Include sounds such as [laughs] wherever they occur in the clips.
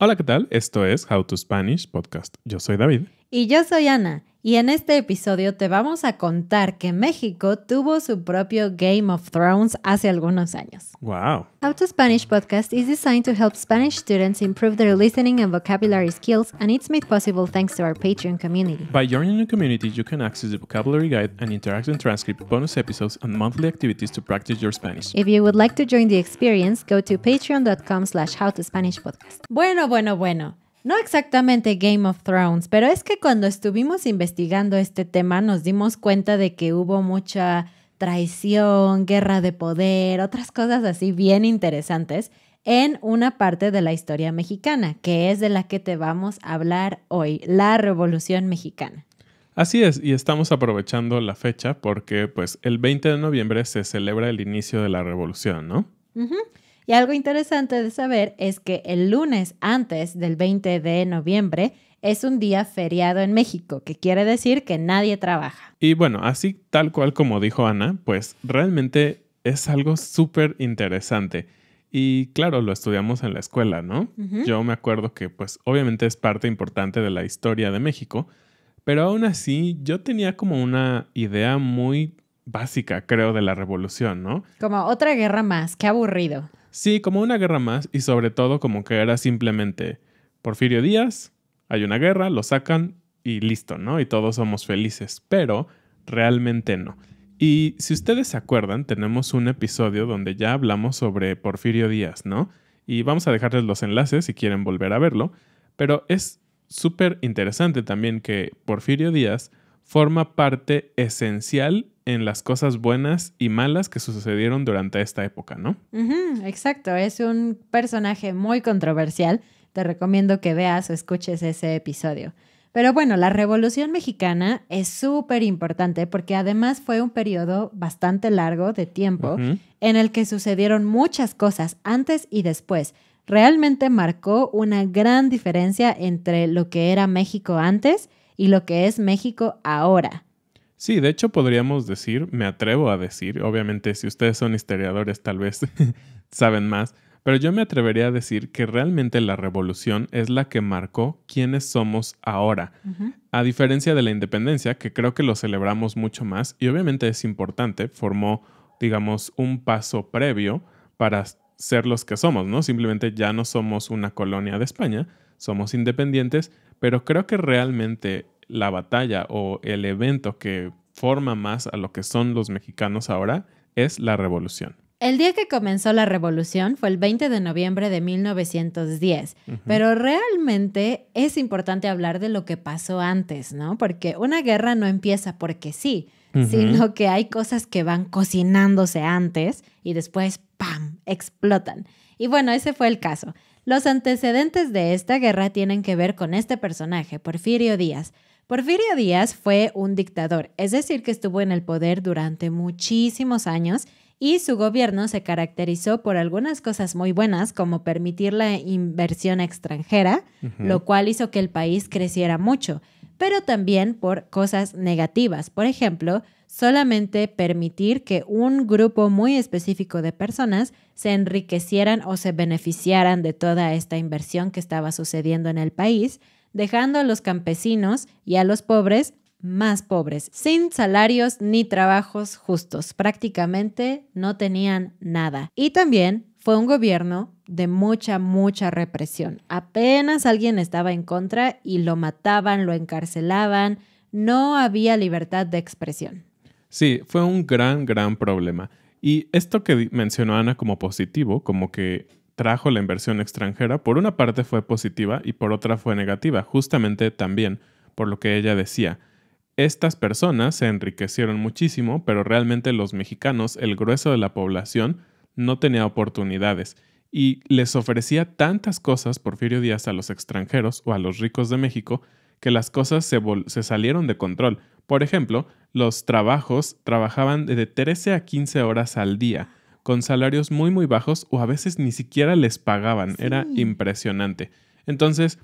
Hola, ¿qué tal? Esto es How to Spanish Podcast. Yo soy David. Y yo soy Ana. Y en este episodio te vamos a contar que México tuvo su propio Game of Thrones hace algunos años. Wow. How to Spanish podcast is designed to help Spanish students improve their listening and vocabulary skills, and it's made possible thanks to our Patreon community. By joining the community, you can access the vocabulary guide, and interactive transcript, bonus episodes, and monthly activities to practice your Spanish. If you would like to join the experience, go to patreon.com slash podcast Bueno, bueno, bueno. No exactamente Game of Thrones, pero es que cuando estuvimos investigando este tema nos dimos cuenta de que hubo mucha traición, guerra de poder, otras cosas así bien interesantes en una parte de la historia mexicana, que es de la que te vamos a hablar hoy, la Revolución Mexicana. Así es, y estamos aprovechando la fecha porque pues el 20 de noviembre se celebra el inicio de la revolución, ¿no? Y algo interesante de saber es que el lunes antes del 20 de noviembre es un día feriado en México, que quiere decir que nadie trabaja. Y bueno, así tal cual como dijo Ana, pues realmente es algo súper interesante. Y claro, lo estudiamos en la escuela, ¿no? Yo me acuerdo que pues obviamente es parte importante de la historia de México, pero aún así yo tenía como una idea muy básica, creo, de la revolución, ¿no? Como otra guerra más, qué aburrido. Sí, como una guerra más y sobre todo como que era simplemente Porfirio Díaz, hay una guerra, lo sacan y listo, ¿no? Y todos somos felices, pero realmente no. Y si ustedes se acuerdan, tenemos un episodio donde ya hablamos sobre Porfirio Díaz, ¿no? Y vamos a dejarles los enlaces si quieren volver a verlo, pero es súper interesante también que Porfirio Díaz forma parte esencial en las cosas buenas y malas que sucedieron durante esta época, ¿no? exacto, es un personaje muy controversial. Te recomiendo que veas o escuches ese episodio. Pero bueno, la Revolución Mexicana es súper importante porque además fue un periodo bastante largo de tiempo en el que sucedieron muchas cosas antes y después. Realmente marcó una gran diferencia entre lo que era México antes y lo que es México ahora. Sí, de hecho podríamos decir, me atrevo a decir, obviamente si ustedes son historiadores tal vez [laughs] saben más, pero yo me atrevería a decir que realmente la revolución es la que marcó quiénes somos ahora, a diferencia de la independencia, que creo que lo celebramos mucho más y obviamente es importante, formó, digamos, un paso previo para ser los que somos, ¿no? Simplemente ya no somos una colonia de España, somos independientes, pero creo que realmente la batalla o el evento que forma más a lo que son los mexicanos ahora es la revolución. El día que comenzó la revolución fue el 20 de noviembre de 1910, pero realmente es importante hablar de lo que pasó antes, ¿no? Porque una guerra no empieza porque sí, sino que hay cosas que van cocinándose antes y después, ¡pam!, explotan. Y bueno, ese fue el caso. Los antecedentes de esta guerra tienen que ver con este personaje, Porfirio Díaz. Porfirio Díaz fue un dictador, es decir, que estuvo en el poder durante muchísimos años y su gobierno se caracterizó por algunas cosas muy buenas, como permitir la inversión extranjera, lo cual hizo que el país creciera mucho, pero también por cosas negativas. Por ejemplo, solamente permitir que un grupo muy específico de personas se enriquecieran o se beneficiaran de toda esta inversión que estaba sucediendo en el país, dejando a los campesinos y a los pobres más pobres, sin salarios ni trabajos justos. Prácticamente no tenían nada. Y también fue un gobierno de mucha, mucha represión. Apenas alguien estaba en contra y lo mataban, lo encarcelaban, no había libertad de expresión. Sí, fue un gran, gran problema. Y esto que mencionó Ana como positivo, como que trajo la inversión extranjera, por una parte fue positiva y por otra fue negativa, justamente también por lo que ella decía. Estas personas se enriquecieron muchísimo, pero realmente los mexicanos, el grueso de la población, no tenía oportunidades y les ofrecía tantas cosas Porfirio Díaz a los extranjeros o a los ricos de México que las cosas se, se salieron de control. Por ejemplo, los trabajos trabajaban de 13 a 15 horas al día, con salarios muy muy bajos o a veces ni siquiera les pagaban. Era impresionante. Entonces,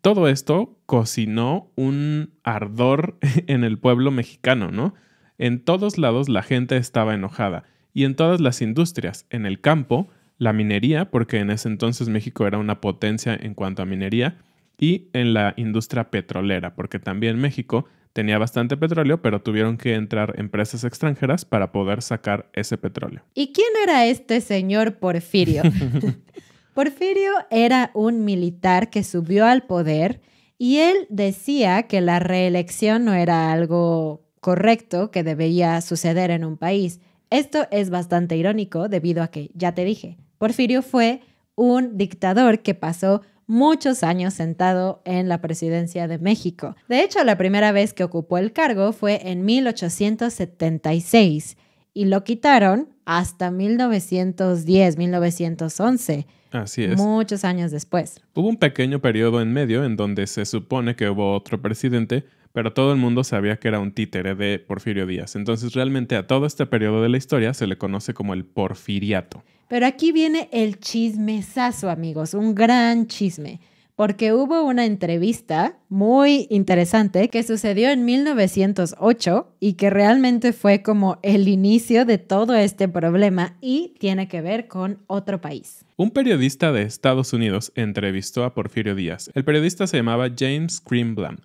todo esto cocinó un ardor [laughs] en el pueblo mexicano, ¿no? En todos lados la gente estaba enojada y en todas las industrias, en el campo, la minería, porque en ese entonces México era una potencia en cuanto a minería, y en la industria petrolera, porque también México tenía bastante petróleo, pero tuvieron que entrar empresas extranjeras para poder sacar ese petróleo. ¿Y quién era este señor Porfirio? [laughs] Porfirio era un militar que subió al poder y él decía que la reelección no era algo correcto que debía suceder en un país. Esto es bastante irónico debido a que, ya te dije, Porfirio fue un dictador que pasó muchos años sentado en la presidencia de México. De hecho, la primera vez que ocupó el cargo fue en 1876 y lo quitaron hasta 1910, 1911. Así es. Muchos años después. Hubo un pequeño periodo en medio en donde se supone que hubo otro presidente, pero todo el mundo sabía que era un títere de Porfirio Díaz. Entonces realmente a todo este periodo de la historia se le conoce como el porfiriato. Pero aquí viene el chismesazo, amigos, un gran chisme, porque hubo una entrevista muy interesante que sucedió en 1908 y que realmente fue como el inicio de todo este problema y tiene que ver con otro país. Un periodista de Estados Unidos entrevistó a Porfirio Díaz. El periodista se llamaba James Greenblum.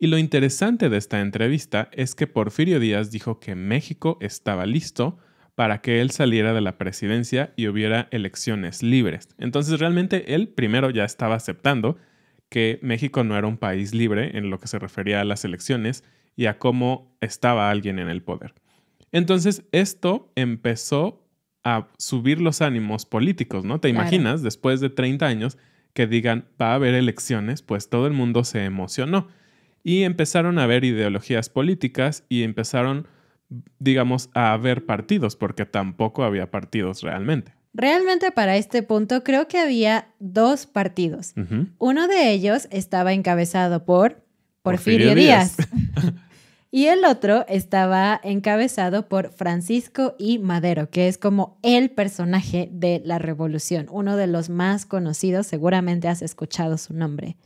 Y lo interesante de esta entrevista es que Porfirio Díaz dijo que México estaba listo para que él saliera de la presidencia y hubiera elecciones libres. Entonces realmente él primero ya estaba aceptando que México no era un país libre en lo que se refería a las elecciones y a cómo estaba alguien en el poder. Entonces esto empezó a subir los ánimos políticos, ¿no? ¿Te imaginas después de 30 años que digan va a haber elecciones? Pues todo el mundo se emocionó y empezaron a ver ideologías políticas y empezaron, digamos, a haber partidos, porque tampoco había partidos realmente. Realmente para este punto creo que había dos partidos. Uno de ellos estaba encabezado por Porfirio, Díaz. Díaz. [laughs] y el otro estaba encabezado por Francisco y Madero, que es como el personaje de la revolución, uno de los más conocidos, seguramente has escuchado su nombre.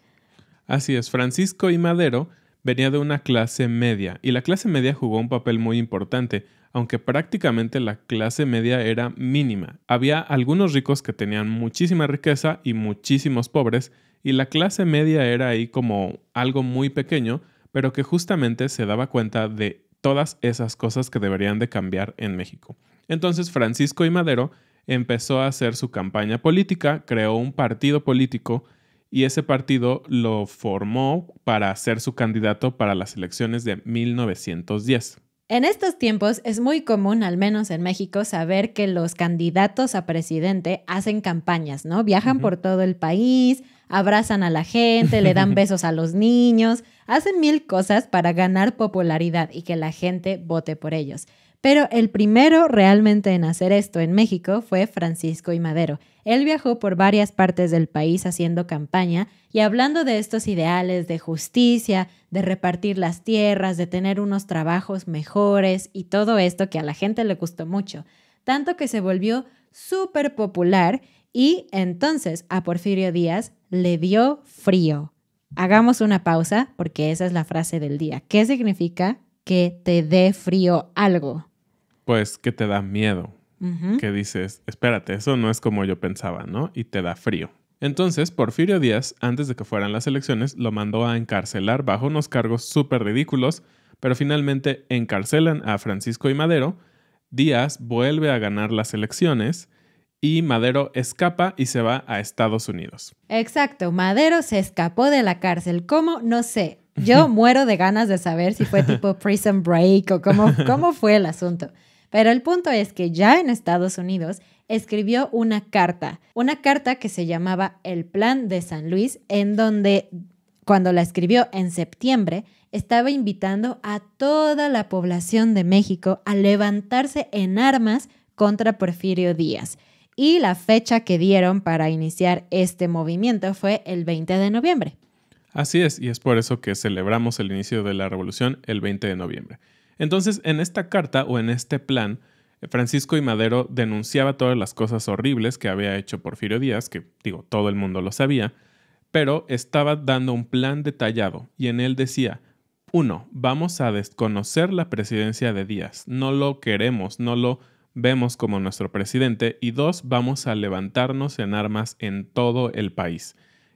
Así es, Francisco y Madero venía de una clase media y la clase media jugó un papel muy importante, aunque prácticamente la clase media era mínima. Había algunos ricos que tenían muchísima riqueza y muchísimos pobres, y la clase media era ahí como algo muy pequeño, pero que justamente se daba cuenta de todas esas cosas que deberían de cambiar en México. Entonces Francisco y Madero empezó a hacer su campaña política, creó un partido político, y ese partido lo formó para ser su candidato para las elecciones de 1910. En estos tiempos es muy común, al menos en México, saber que los candidatos a presidente hacen campañas, ¿no? Viajan por todo el país, abrazan a la gente, le dan [laughs] besos a los niños, hacen mil cosas para ganar popularidad y que la gente vote por ellos. Pero el primero realmente en hacer esto en México fue Francisco y Madero. Él viajó por varias partes del país haciendo campaña y hablando de estos ideales de justicia, de repartir las tierras, de tener unos trabajos mejores y todo esto que a la gente le gustó mucho, tanto que se volvió súper popular y entonces a Porfirio Díaz le dio frío. Hagamos una pausa porque esa es la frase del día. ¿Qué significa que te dé frío algo? pues que te da miedo, que dices, espérate, eso no es como yo pensaba, ¿no? Y te da frío. Entonces, Porfirio Díaz, antes de que fueran las elecciones, lo mandó a encarcelar bajo unos cargos súper ridículos, pero finalmente encarcelan a Francisco y Madero, Díaz vuelve a ganar las elecciones y Madero escapa y se va a Estados Unidos. Exacto, Madero se escapó de la cárcel. ¿Cómo? No sé. Yo [laughs] muero de ganas de saber si fue tipo prison break o cómo, cómo fue el asunto. Pero el punto es que ya en Estados Unidos escribió una carta, una carta que se llamaba El Plan de San Luis, en donde cuando la escribió en septiembre, estaba invitando a toda la población de México a levantarse en armas contra Porfirio Díaz. Y la fecha que dieron para iniciar este movimiento fue el 20 de noviembre. Así es, y es por eso que celebramos el inicio de la revolución el 20 de noviembre. Entonces, en esta carta o en este plan, Francisco y Madero denunciaba todas las cosas horribles que había hecho Porfirio Díaz, que digo, todo el mundo lo sabía, pero estaba dando un plan detallado y en él decía, uno, Vamos a desconocer la presidencia de Díaz, no lo queremos, no lo vemos como nuestro presidente y dos, Vamos a levantarnos en armas en todo el país.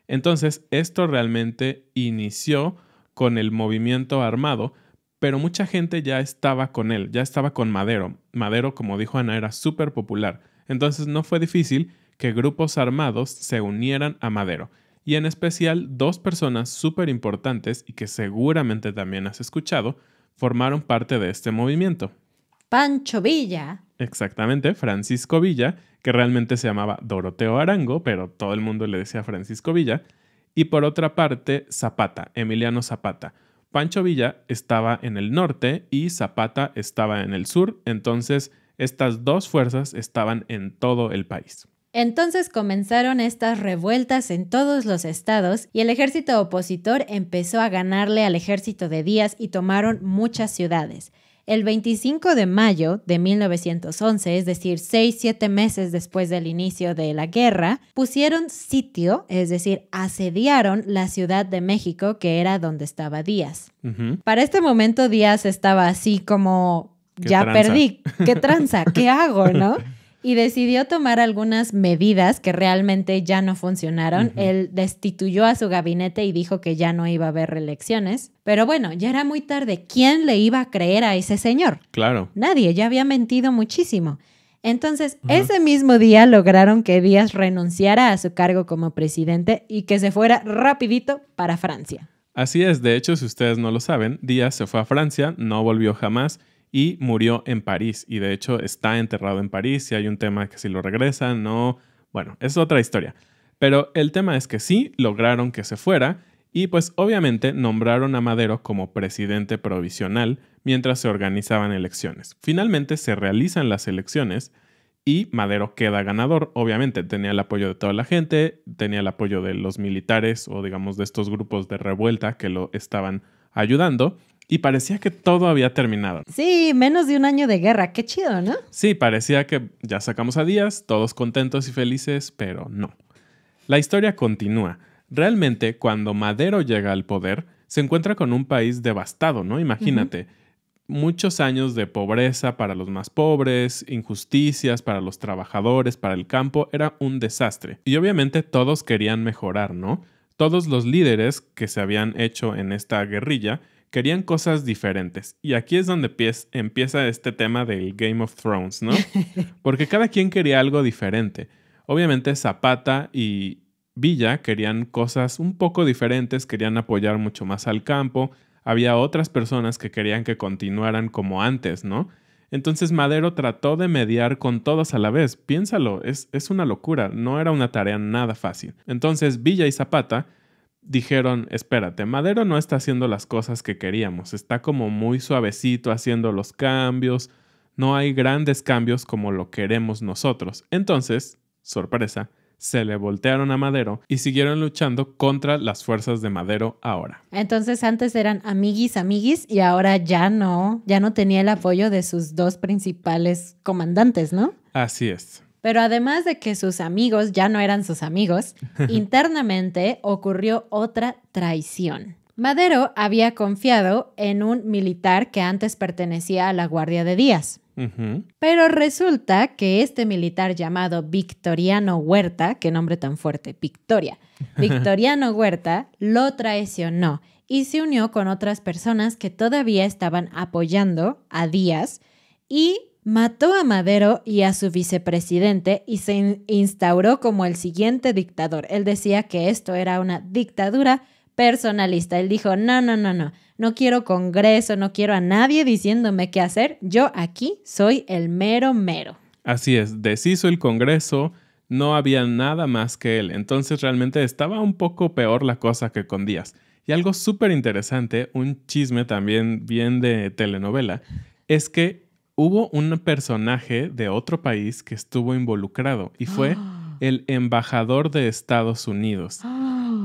Entonces, esto realmente inició con el movimiento armado, pero mucha gente ya estaba con él, ya estaba con Madero. Madero, como dijo Ana, era súper popular, entonces no fue difícil que grupos armados se unieran a Madero, y en especial dos personas súper importantes y que seguramente también has escuchado, formaron parte de este movimiento. Pancho Villa. Exactamente, Francisco Villa, que realmente se llamaba Doroteo Arango, pero todo el mundo le decía Francisco Villa, y por otra parte, Zapata, Emiliano Zapata, Pancho Villa estaba en el norte y Zapata estaba en el sur, entonces estas dos fuerzas estaban en todo el país. Entonces comenzaron estas revueltas en todos los estados y el ejército opositor empezó a ganarle al ejército de Díaz y tomaron muchas ciudades. El 25 de mayo de 1911, es decir, seis, siete meses después del inicio de la guerra, pusieron sitio, es decir, asediaron la Ciudad de México, que era donde estaba Díaz. Para este momento Díaz estaba así como, ya perdí, ¿qué tranza? ¿Qué hago? ¿No? [laughs] y decidió tomar algunas medidas que realmente ya no funcionaron. Él destituyó a su gabinete y dijo que ya no iba a haber reelecciones. Pero bueno, ya era muy tarde. ¿Quién le iba a creer a ese señor? Claro. Nadie, ya había mentido muchísimo. Entonces, ese mismo día lograron que Díaz renunciara a su cargo como presidente y que se fuera rapidito para Francia. Así es, de hecho, si ustedes no lo saben, Díaz se fue a Francia, no volvió jamás y murió en París. Y de hecho está enterrado en París y hay un tema que si lo regresan, no. Bueno, es otra historia. Pero el tema es que sí lograron que se fuera y pues obviamente nombraron a Madero como presidente provisional mientras se organizaban elecciones. Finalmente se realizan las elecciones y Madero queda ganador. Obviamente tenía el apoyo de toda la gente, tenía el apoyo de los militares o digamos de estos grupos de revuelta que lo estaban ayudando y parecía que todo había terminado. Sí, menos de un año de guerra. Qué chido, ¿no? Sí, parecía que ya sacamos a Días, todos contentos y felices, pero no. La historia continúa. Realmente, cuando Madero llega al poder, se encuentra con un país devastado, ¿no? Imagínate. Muchos años de pobreza para los más pobres, injusticias para los trabajadores, para el campo, era un desastre. Y obviamente todos querían mejorar, ¿no? Todos los líderes que se habían hecho en esta guerrilla querían cosas diferentes. Y aquí es donde empieza este tema del Game of Thrones, ¿no? [laughs] Porque cada quien quería algo diferente. Obviamente Zapata y Villa querían cosas un poco diferentes, querían apoyar mucho más al campo. Había otras personas que querían que continuaran como antes, ¿no? Entonces Madero trató de mediar con todos a la vez. Piénsalo, es, es una locura, no era una tarea nada fácil. Entonces Villa y Zapata dijeron, espérate, Madero no está haciendo las cosas que queríamos, está como muy suavecito haciendo los cambios, no hay grandes cambios como lo queremos nosotros. Entonces, sorpresa, se le voltearon a Madero y siguieron luchando contra las fuerzas de Madero ahora. Entonces antes eran amiguis, amiguis y ahora ya no, ya no tenía el apoyo de sus dos principales comandantes, ¿no? Así es. Pero además de que sus amigos ya no eran sus amigos, [laughs] internamente ocurrió otra traición. Madero había confiado en un militar que antes pertenecía a la Guardia de Díaz. Pero resulta que este militar llamado Victoriano Huerta, qué nombre tan fuerte, Victoria, [laughs] Victoriano Huerta lo traicionó y se unió con otras personas que todavía estaban apoyando a Díaz y mató a Madero y a su vicepresidente y se instauró como el siguiente dictador. Él decía que esto era una dictadura personalista. Él dijo, no, no, no, no, no quiero Congreso, no quiero a nadie diciéndome qué hacer. Yo aquí soy el mero mero. Así es, deshizo el Congreso, no había nada más que él. Entonces realmente estaba un poco peor la cosa que con Díaz. Y algo súper interesante, un chisme también bien de telenovela, es que hubo un personaje de otro país que estuvo involucrado y fue [gasps] el embajador de Estados Unidos. [gasps]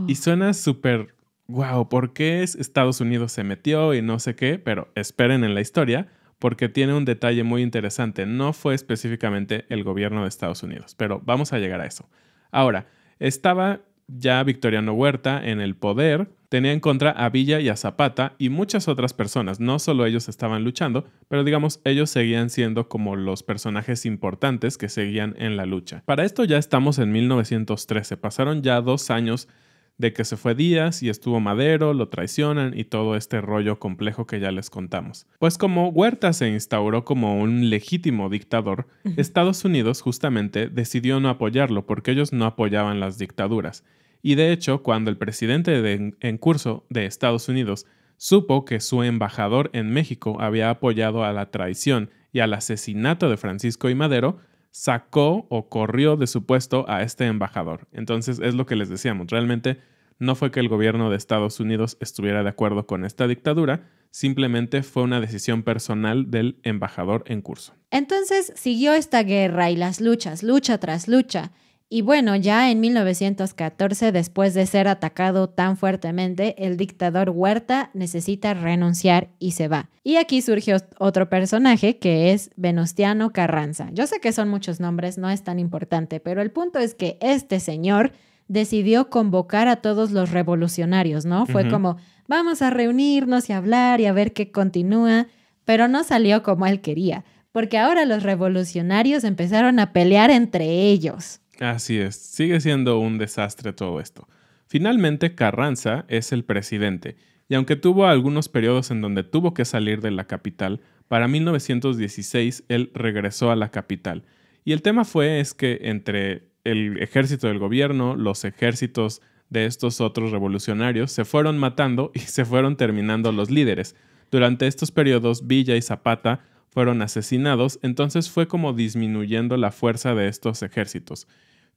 Y suena súper, wow, ¿por qué Estados Unidos se metió y no sé qué? Pero esperen en la historia porque tiene un detalle muy interesante. No fue específicamente el gobierno de Estados Unidos, pero vamos a llegar a eso. Ahora, estaba ya Victoriano Huerta en el poder, tenía en contra a Villa y a Zapata y muchas otras personas. No solo ellos estaban luchando, pero digamos, ellos seguían siendo como los personajes importantes que seguían en la lucha. Para esto ya estamos en 1913, pasaron ya dos años de que se fue Díaz y estuvo Madero, lo traicionan y todo este rollo complejo que ya les contamos. Pues como Huerta se instauró como un legítimo dictador, Estados Unidos justamente decidió no apoyarlo porque ellos no apoyaban las dictaduras. Y de hecho, cuando el presidente en curso de Estados Unidos supo que su embajador en México había apoyado a la traición y al asesinato de Francisco y Madero, sacó o corrió de su puesto a este embajador. Entonces es lo que les decíamos, realmente no fue que el gobierno de Estados Unidos estuviera de acuerdo con esta dictadura, simplemente fue una decisión personal del embajador en curso. Entonces siguió esta guerra y las luchas, lucha tras lucha. Y bueno, ya en 1914, después de ser atacado tan fuertemente, el dictador Huerta necesita renunciar y se va. Y aquí surge otro personaje que es Venustiano Carranza. Yo sé que son muchos nombres, no es tan importante, pero el punto es que este señor decidió convocar a todos los revolucionarios, ¿no? Fue como, vamos a reunirnos y hablar y a ver qué continúa, pero no salió como él quería, porque ahora los revolucionarios empezaron a pelear entre ellos. Así es, sigue siendo un desastre todo esto. Finalmente, Carranza es el presidente, y aunque tuvo algunos periodos en donde tuvo que salir de la capital, para 1916 él regresó a la capital. Y el tema fue es que entre el ejército del gobierno, los ejércitos de estos otros revolucionarios, se fueron matando y se fueron terminando los líderes. Durante estos periodos, Villa y Zapata fueron asesinados, entonces fue como disminuyendo la fuerza de estos ejércitos.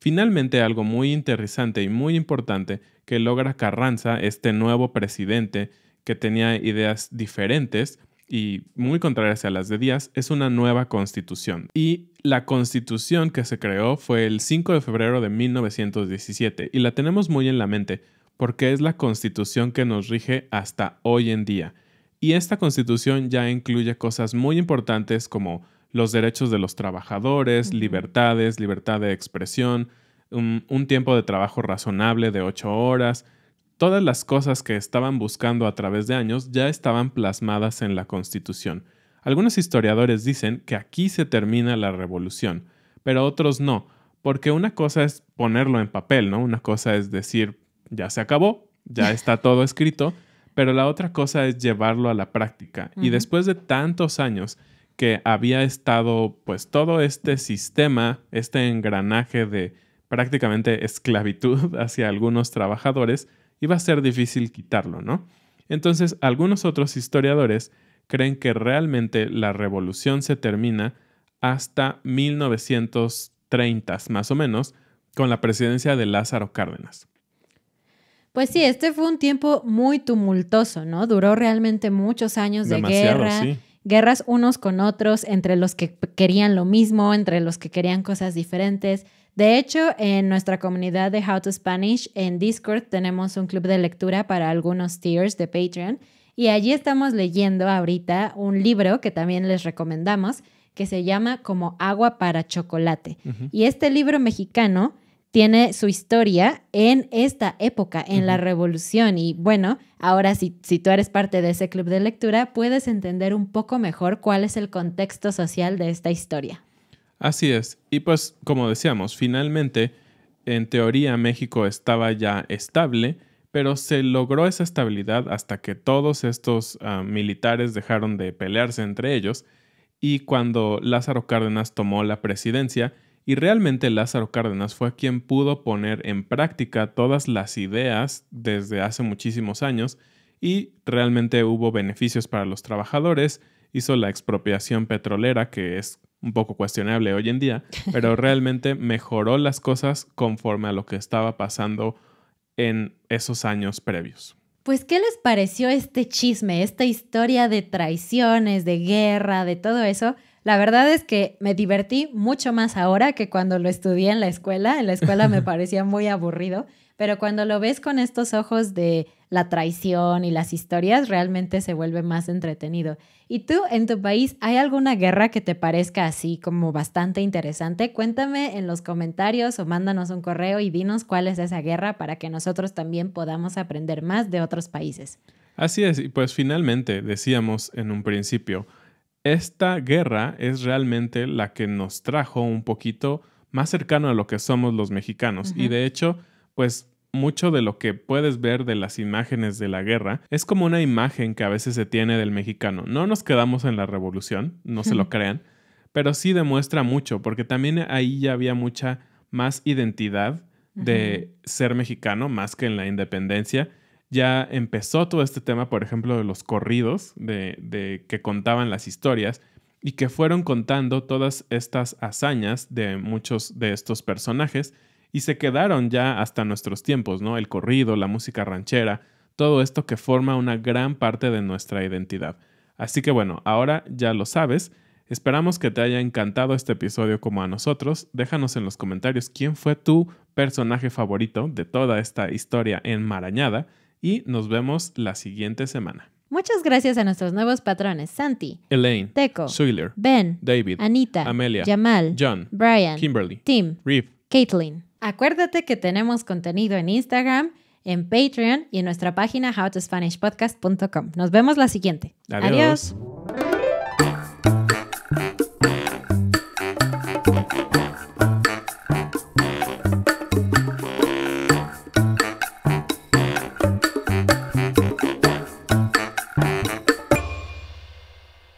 Finalmente, algo muy interesante y muy importante que logra Carranza, este nuevo presidente que tenía ideas diferentes y muy contrarias a las de Díaz, es una nueva constitución. Y la constitución que se creó fue el 5 de febrero de 1917 y la tenemos muy en la mente porque es la constitución que nos rige hasta hoy en día. Y esta constitución ya incluye cosas muy importantes como los derechos de los trabajadores, libertades, libertad de expresión, un, tiempo de trabajo razonable de ocho horas. Todas las cosas que estaban buscando a través de años ya estaban plasmadas en la Constitución. Algunos historiadores dicen que aquí se termina la revolución, pero otros no, porque una cosa es ponerlo en papel, ¿no? Una cosa es decir, ya se acabó, ya [laughs] está todo escrito, pero la otra cosa es llevarlo a la práctica. Y después de tantos años, que había estado pues todo este sistema, este engranaje de prácticamente esclavitud [laughs] hacia algunos trabajadores, iba a ser difícil quitarlo, ¿no? Entonces, algunos otros historiadores creen que realmente la revolución se termina hasta 1930, más o menos, con la presidencia de Lázaro Cárdenas. Pues sí, este fue un tiempo muy tumultuoso, ¿no? Duró realmente muchos años de guerra guerras unos con otros, entre los que querían lo mismo, entre los que querían cosas diferentes. De hecho, en nuestra comunidad de How to Spanish, en Discord, tenemos un club de lectura para algunos tiers de Patreon. Y allí estamos leyendo ahorita un libro que también les recomendamos, que se llama Como agua para chocolate. Y este libro mexicano tiene su historia en esta época, en la revolución. Y bueno, ahora si, si tú eres parte de ese club de lectura, puedes entender un poco mejor cuál es el contexto social de esta historia. Así es. Y pues, como decíamos, finalmente, en teoría México estaba ya estable, pero se logró esa estabilidad hasta que todos estos ah, militares dejaron de pelearse entre ellos. Y cuando Lázaro Cárdenas tomó la presidencia, y realmente Lázaro Cárdenas fue quien pudo poner en práctica todas las ideas desde hace muchísimos años y realmente hubo beneficios para los trabajadores, hizo la expropiación petrolera que es un poco cuestionable hoy en día, [laughs] pero realmente mejoró las cosas conforme a lo que estaba pasando en esos años previos. Pues, ¿qué les pareció este chisme, esta historia de traiciones, de guerra, de todo eso? La verdad es que me divertí mucho más ahora que cuando lo estudié en la escuela. En la escuela me [laughs] parecía muy aburrido, pero cuando lo ves con estos ojos de la traición y las historias, realmente se vuelve más entretenido. ¿Y tú en tu país hay alguna guerra que te parezca así como bastante interesante? Cuéntame en los comentarios o mándanos un correo y dinos cuál es esa guerra para que nosotros también podamos aprender más de otros países. Así es, y pues finalmente decíamos en un principio, esta guerra es realmente la que nos trajo un poquito más cercano a lo que somos los mexicanos. Y de hecho, pues mucho de lo que puedes ver de las imágenes de la guerra es como una imagen que a veces se tiene del mexicano. No nos quedamos en la revolución, no se lo crean, pero sí demuestra mucho, porque también ahí ya había mucha más identidad de ser mexicano más que en la independencia ya empezó todo este tema, por ejemplo, de los corridos, de, que contaban las historias y que fueron contando todas estas hazañas de muchos de estos personajes y se quedaron ya hasta nuestros tiempos, ¿no? El corrido, la música ranchera, todo esto que forma una gran parte de nuestra identidad. Así que bueno, ahora ya lo sabes. Esperamos que te haya encantado este episodio como a nosotros. Déjanos en los comentarios quién fue tu personaje favorito de toda esta historia enmarañada y nos vemos la siguiente semana. Muchas gracias a nuestros nuevos patrones: Santi, Elaine, Teco, Suiler, Ben, David, Anita, Amelia, Jamal, John, Brian, Kimberly, Tim, Riff, Caitlin. Acuérdate que tenemos contenido en Instagram, en Patreon y en nuestra página howtospanishpodcast.com. Nos vemos la siguiente. Adiós.